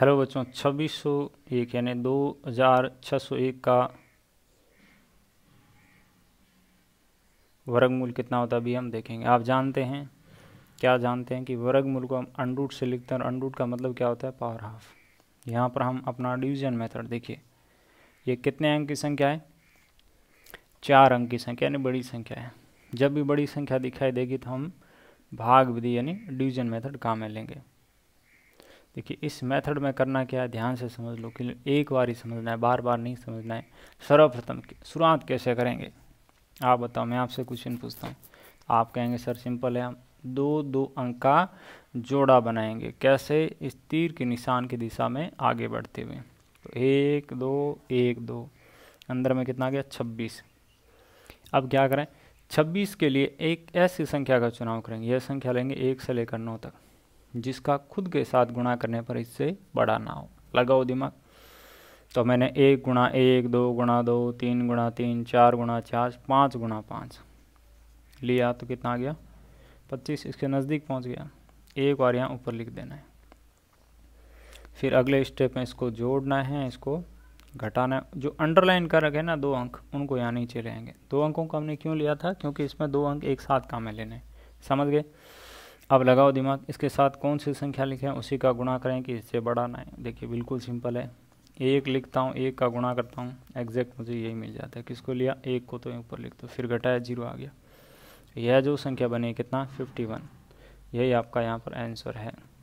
hello बच्चों छब्बीस सौ एक यानी दो हज़ार छः सौ एक का वर्गमूल कितना होता है अभी हम देखेंगे आप जानते हैं क्या जानते हैं कि वर्गमूल को हम अंडूट से लिखते हैं और अंडूट का मतलब क्या होता है पावर हाफ यहाँ पर हम अपना डिवीजन मेथड देखिए ये कितने अंक की संख्या है चार अंक की संख्या यानी बड़ी संख्या है जब भी बड़ी संख्या दिखाई देगी तो हम भाग विधि यानी डिवीजन मेथड काम में लेंगे देखिए इस मेथड में करना क्या है ध्यान से समझ लो कि एक बार ही समझना है बार बार नहीं समझना है सर्वप्रथम शुरुआत कैसे करेंगे आप बताओ मैं आपसे क्वेश्चन पूछता हूँ आप कहेंगे सर सिंपल है हम दो दो अंक का जोड़ा बनाएंगे कैसे इस तीर के निशान की दिशा में आगे बढ़ते हुए तो एक दो एक दो अंदर में कितना गया छब्बीस अब क्या करें छब्बीस के लिए एक ऐसी संख्या का चुनाव करेंगे यह संख्या लेंगे एक से लेकर नौ तक जिसका खुद के साथ गुणा करने पर इससे बड़ा ना हो लगाओ दिमाग तो मैंने एक गुणा एक दो गुणा दो तीन गुणा तीन चार गुणा चार पाँच गुणा पाँच लिया तो कितना आ गया पच्चीस इसके नज़दीक पहुंच गया एक बार यहाँ ऊपर लिख देना है फिर अगले स्टेप में इसको जोड़ना है इसको घटाना जो अंडरलाइन कर रखे ना दो अंक उनको यहाँ नीचे रहेंगे दो अंकों को हमने क्यों लिया था क्योंकि इसमें दो अंक एक साथ काम में लेने समझ गए अब लगाओ दिमाग इसके साथ कौन सी संख्या लिखें उसी का गुणा करें कि इससे बड़ा ना है देखिए बिल्कुल सिंपल है एक लिखता हूँ एक का गुणा करता हूँ एग्जैक्ट मुझे यही मिल जाता है किसको लिया एक को तो ऊपर लिख दो फिर घटाया जीरो आ गया यह जो संख्या बनी कितना फिफ्टी वन यही आपका यहाँ पर आंसर है